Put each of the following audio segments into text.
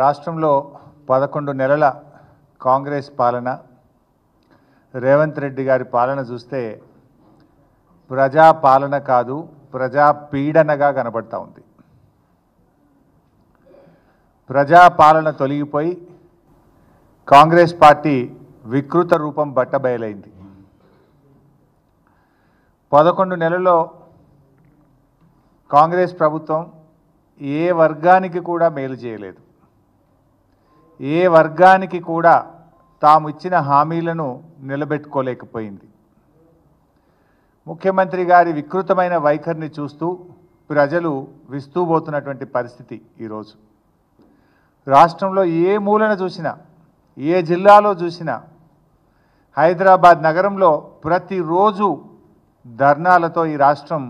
రాష్ట్రంలో పదకొండు నెలల కాంగ్రెస్ పాలన రేవంత్ రెడ్డి గారి పాలన చూస్తే ప్రజా పాలన కాదు ప్రజా పీడనగా కనబడతా ఉంది ప్రజా పాలన తొలగిపోయి కాంగ్రెస్ పార్టీ వికృత రూపం బట్టబయలైంది పదకొండు నెలల్లో కాంగ్రెస్ ప్రభుత్వం ఏ వర్గానికి కూడా మేలు చేయలేదు ఏ వర్గానికి కూడా తాము ఇచ్చిన హామీలను నిలబెట్టుకోలేకపోయింది ముఖ్యమంత్రి గారి వికృతమైన వైఖరిని చూస్తూ ప్రజలు విస్తూబోతున్నటువంటి పరిస్థితి ఈరోజు రాష్ట్రంలో ఏ మూలన చూసినా ఏ జిల్లాలో చూసినా హైదరాబాద్ నగరంలో ప్రతిరోజు ధర్నాలతో ఈ రాష్ట్రం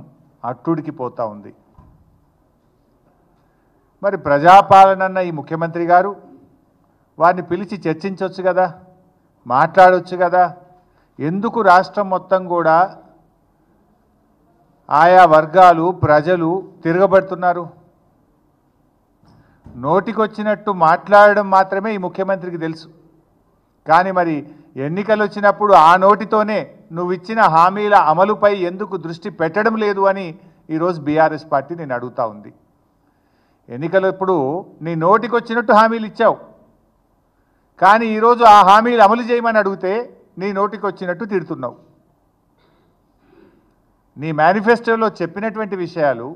అట్టుడికి పోతూ ఉంది మరి ప్రజాపాలనన్న ఈ ముఖ్యమంత్రి గారు వారిని పిలిచి చర్చించవచ్చు కదా మాట్లాడవచ్చు కదా ఎందుకు రాష్ట్రం మొత్తం కూడా ఆయా వర్గాలు ప్రజలు తిరగబడుతున్నారు నోటికొచ్చినట్టు మాట్లాడడం మాత్రమే ఈ ముఖ్యమంత్రికి తెలుసు కానీ మరి ఎన్నికలు వచ్చినప్పుడు ఆ నోటితోనే నువ్వు ఇచ్చిన హామీల అమలుపై ఎందుకు దృష్టి పెట్టడం లేదు అని ఈరోజు బీఆర్ఎస్ పార్టీ నేను అడుగుతూ ఉంది ఎన్నికలప్పుడు నీ నోటికొచ్చినట్టు హామీలు ఇచ్చావు కానీ ఈరోజు ఆ హామీలు అమలు చేయమని అడిగితే నీ నోటికి వచ్చినట్టు తిడుతున్నావు నీ మేనిఫెస్టోలో చెప్పినటువంటి విషయాలు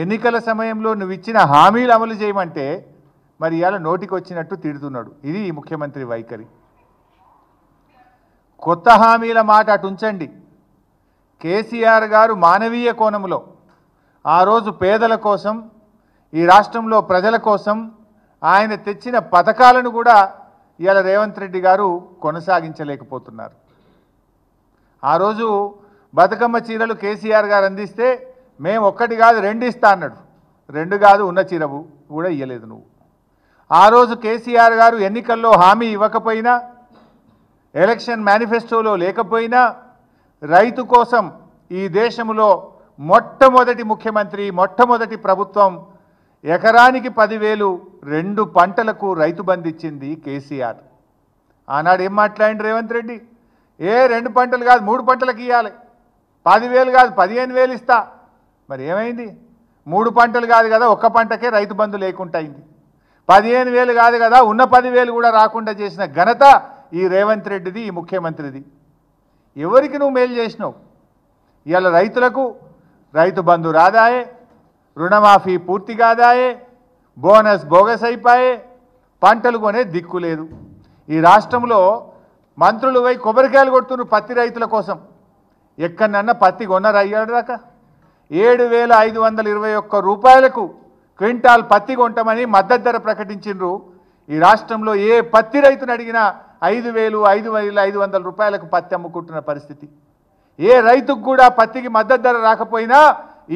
ఎన్నికల సమయంలో నువ్వు ఇచ్చిన హామీలు అమలు చేయమంటే మరి ఇవాళ నోటికి వచ్చినట్టు తిడుతున్నాడు ఇది ముఖ్యమంత్రి వైఖరి కొత్త హామీల మాట అటు ఉంచండి కేసీఆర్ గారు మానవీయ కోణంలో ఆ రోజు పేదల కోసం ఈ రాష్ట్రంలో ప్రజల కోసం ఆయన తెచ్చిన పథకాలను కూడా ఇవాళ రేవంత్ రెడ్డి గారు కొనసాగించలేకపోతున్నారు ఆ రోజు బతుకమ్మ చీరలు కేసీఆర్ గారు అందిస్తే మేము ఒక్కటి కాదు రెండు ఇస్తా అన్నాడు రెండు కాదు ఉన్న చీర కూడా ఇయ్యలేదు నువ్వు ఆ రోజు కేసీఆర్ గారు ఎన్నికల్లో హామీ ఇవ్వకపోయినా ఎలక్షన్ మేనిఫెస్టోలో లేకపోయినా రైతు కోసం ఈ దేశంలో మొట్టమొదటి ముఖ్యమంత్రి మొట్టమొదటి ప్రభుత్వం ఎకరానికి పదివేలు రెండు పంటలకు రైతు బంధిచ్చింది కేసీఆర్ ఆనాడు ఏం మాట్లాడి రేవంత్ రెడ్డి ఏ రెండు పంటలు కాదు మూడు పంటలకు ఇవ్వాలి పదివేలు కాదు పదిహేను వేలు ఇస్తా మరి ఏమైంది మూడు పంటలు కాదు కదా ఒక్క పంటకే రైతు బంధు లేకుండా అయింది పదిహేను వేలు కాదు కదా ఉన్న పదివేలు కూడా రాకుండా చేసిన ఘనత ఈ రేవంత్ రెడ్డిది ఈ ముఖ్యమంత్రిది ఎవరికి నువ్వు మేలు చేసినావు ఇవాళ రైతులకు రైతు బంధు రాదాయే రుణమాఫీ పూర్తి కాదాయే బోనస్ బోగస్ అయిపోయే పంటలు కొనే దిక్కు లేదు ఈ రాష్ట్రంలో మంత్రులు పోయి కొబ్బరికాయలు కొడుతున్నారు పత్తి రైతుల కోసం ఎక్కడన్నా పత్తి కొన్నారు అయ్యాడు ఏడు వేల ఐదు వందల ఇరవై ఒక్క రూపాయలకు క్వింటాల్ పత్తి కొంటామని మద్దతు ధర ప్రకటించిండ్రు ఈ రాష్ట్రంలో ఏ పత్తి రైతును అడిగినా ఐదు వేలు ఐదు వేల ఐదు వందల రూపాయలకు పత్తి అమ్ముకుంటున్న పరిస్థితి ఏ రైతుకు కూడా పత్తికి మద్దతు ధర రాకపోయినా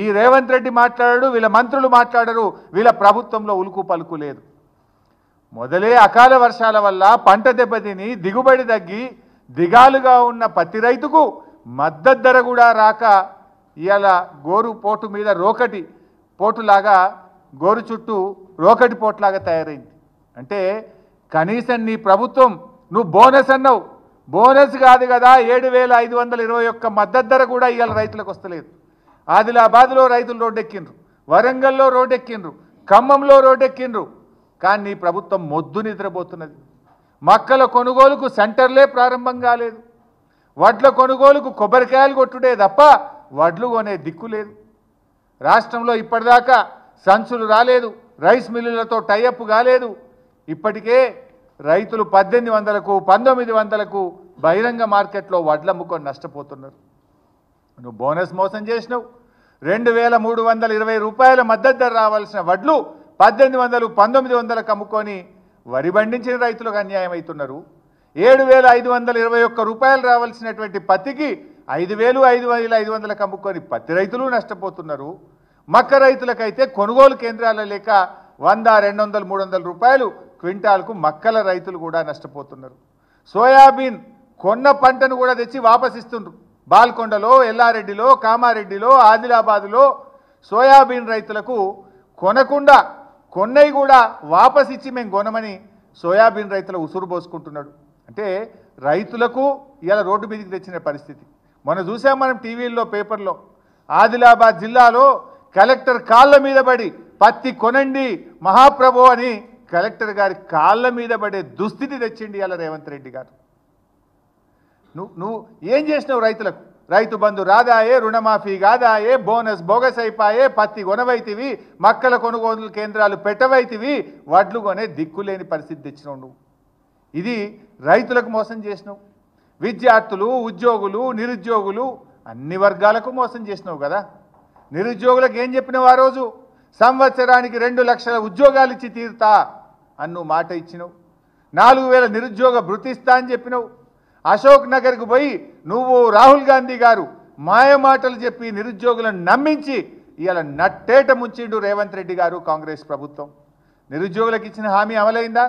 ఈ రేవంత్ రెడ్డి మాట్లాడాడు వీళ్ళ మంత్రులు మాట్లాడరు వీళ్ళ ప్రభుత్వంలో ఉలుకు పలుకు లేదు మొదలే అకాల వర్షాల వల్ల పంట దెబ్బతిని దిగుబడి తగ్గి దిగాలుగా ఉన్న పత్తి రైతుకు మద్దతు ధర కూడా రాక ఇవాళ గోరు పోటు మీద రోకటి పోటులాగా గోరు చుట్టూ రోకటి పోటులాగా తయారైంది అంటే కనీసం నీ ప్రభుత్వం నువ్వు బోనస్ అన్నావు బోనస్ కాదు కదా ఏడు వేల ఐదు వందల ఇరవై ఒక్క మద్దతు ధర కూడా ఇవాళ రైతులకు వస్తలేదు ఆదిలాబాద్లో రైతులు రోడ్డెక్కిండ్రు వరంగల్లో రోడ్డెక్కిండ్రు ఖమ్మంలో రోడ్డెక్కిండ్రు కానీ ప్రభుత్వం మొద్దు నిద్రపోతున్నది మక్కల కొనుగోలుకు సెంటర్లే ప్రారంభం కాలేదు వడ్ల కొనుగోలుకు కొబ్బరికాయలు కొట్టుడే తప్ప వడ్లు కొనే దిక్కు లేదు రాష్ట్రంలో ఇప్పటిదాకా సంచులు రాలేదు రైస్ మిల్లులతో టైఅప్ కాలేదు ఇప్పటికే రైతులు పద్దెనిమిది వందలకు పంతొమ్మిది వందలకు బహిరంగ మార్కెట్లో వడ్లమ్ముకొని నష్టపోతున్నారు నువ్వు బోనస్ మోసం చేసినావు రెండు వేల మూడు వందల ఇరవై రూపాయల మద్దతు ధర రావాల్సిన వడ్లు పద్దెనిమిది వందలు పంతొమ్మిది వందలు అమ్ముకొని వరి పండించిన రైతులకు అన్యాయం అవుతున్నారు ఏడు వేల ఐదు వందల ఇరవై ఒక్క రూపాయలు రావాల్సినటువంటి పత్తికి ఐదు వేలు ఐదు వేల ఐదు వందలు కమ్ముకొని పత్తి రైతులు నష్టపోతున్నారు మక్క రైతులకైతే కొనుగోలు కేంద్రాలు లేక వంద రెండు వందలు మూడు వందల రూపాయలు క్వింటాల్కు మక్కల రైతులు కూడా నష్టపోతున్నారు సోయాబీన్ కొన్న పంటను కూడా తెచ్చి వాపసిస్తుండ్రు బాల్కొండలో ఎల్లారెడ్డిలో కామారెడ్డిలో ఆదిలాబాదులో సోయాబీన్ రైతులకు కొనకుండా కొన్నవి కూడా వాపస్ ఇచ్చి మేము కొనమని సోయాబీన్ రైతుల ఉసురు పోసుకుంటున్నాడు అంటే రైతులకు ఇలా రోడ్డు మీదకి తెచ్చిన పరిస్థితి మనం చూసాం మనం టీవీల్లో పేపర్లో ఆదిలాబాద్ జిల్లాలో కలెక్టర్ కాళ్ళ మీద పడి పత్తి కొనండి మహాప్రభు అని కలెక్టర్ గారి కాళ్ళ మీద పడే దుస్థితి తెచ్చిండి ఇలా రేవంత్ రెడ్డి గారు నువ్వు నువ్వు ఏం చేసినావు రైతులకు రైతు బంధు రాదాయే రుణమాఫీ కాదాయే బోనస్ బోగస్ అయిపోయే పత్తి కొనవైతివి మక్కల కొనుగోలు కేంద్రాలు పెట్టవైతివి వడ్లు కొనే దిక్కులేని పరిస్థితి తెచ్చినావు నువ్వు ఇది రైతులకు మోసం చేసినావు విద్యార్థులు ఉద్యోగులు నిరుద్యోగులు అన్ని వర్గాలకు మోసం చేసినావు కదా నిరుద్యోగులకు ఏం చెప్పినావు ఆ రోజు సంవత్సరానికి రెండు లక్షల ఉద్యోగాలు ఇచ్చి తీరుతా అన్ను మాట ఇచ్చినావు నాలుగు వేల నిరుద్యోగ భృతిస్తా అని చెప్పినావు అశోక్ నగర్కు పోయి నువ్వు రాహుల్ గాంధీ గారు మాయమాటలు చెప్పి నిరుద్యోగులను నమ్మించి ఇవాళ నట్టేట ముంచిండు రేవంత్ రెడ్డి గారు కాంగ్రెస్ ప్రభుత్వం నిరుద్యోగులకు ఇచ్చిన హామీ అమలైందా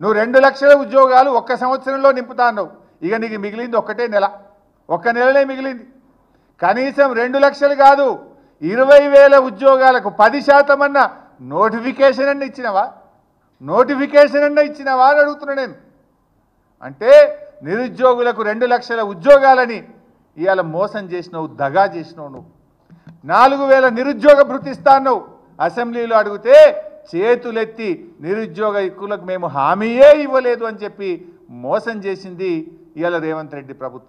నువ్వు రెండు లక్షల ఉద్యోగాలు ఒక్క సంవత్సరంలో నింపుతా అన్నావు ఇక నీకు మిగిలింది ఒక్కటే నెల ఒక్క నెలనే మిగిలింది కనీసం రెండు లక్షలు కాదు ఇరవై వేల ఉద్యోగాలకు పది శాతం అన్న నోటిఫికేషన్ అన్న ఇచ్చినవా నోటిఫికేషన్ అన్న ఇచ్చినవా అని అడుగుతున్నా నేను అంటే నిరుద్యోగులకు రెండు లక్షల ఉద్యోగాలని ఇవాళ మోసం చేసినావు దగా చేసినావు నువ్వు నాలుగు వేల నిరుద్యోగ భృతిస్తాను అసెంబ్లీలో అడిగితే చేతులెత్తి నిరుద్యోగ ఎక్కువలకు మేము హామీయే ఇవ్వలేదు అని చెప్పి మోసం చేసింది ఇవాళ రేవంత్ రెడ్డి ప్రభుత్వం